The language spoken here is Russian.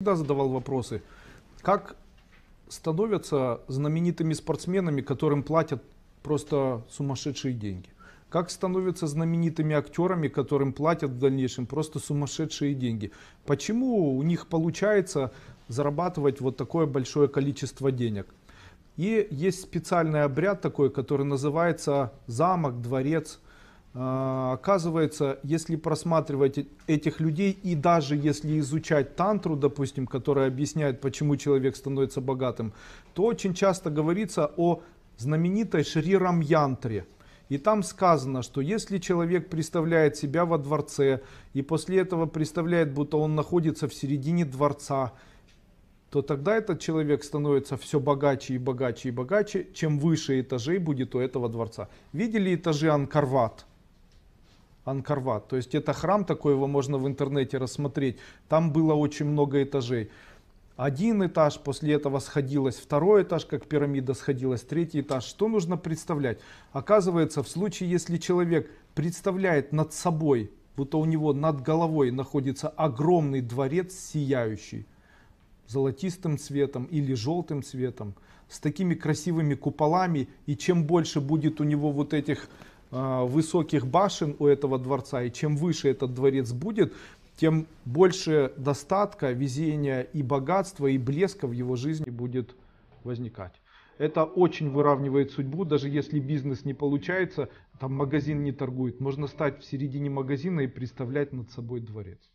всегда задавал вопросы, как становятся знаменитыми спортсменами, которым платят просто сумасшедшие деньги? Как становятся знаменитыми актерами, которым платят в дальнейшем просто сумасшедшие деньги? Почему у них получается зарабатывать вот такое большое количество денег? И есть специальный обряд такой, который называется замок, дворец – а, оказывается, если просматривать этих людей и даже если изучать тантру, допустим, которая объясняет, почему человек становится богатым, то очень часто говорится о знаменитой Шри Рамьянтре. И там сказано, что если человек представляет себя во дворце и после этого представляет, будто он находится в середине дворца, то тогда этот человек становится все богаче и богаче и богаче, чем выше этажей будет у этого дворца. Видели этажи Анкарват? Анкарват. То есть это храм такой, его можно в интернете рассмотреть. Там было очень много этажей. Один этаж, после этого сходилось второй этаж, как пирамида сходилась, третий этаж. Что нужно представлять? Оказывается, в случае, если человек представляет над собой, будто у него над головой находится огромный дворец сияющий, золотистым цветом или желтым цветом, с такими красивыми куполами, и чем больше будет у него вот этих а, высоких башен у этого дворца, и чем выше этот дворец будет, тем больше достатка, везения и богатства, и блеска в его жизни будет возникать. Это очень выравнивает судьбу, даже если бизнес не получается, там магазин не торгует. Можно стать в середине магазина и представлять над собой дворец.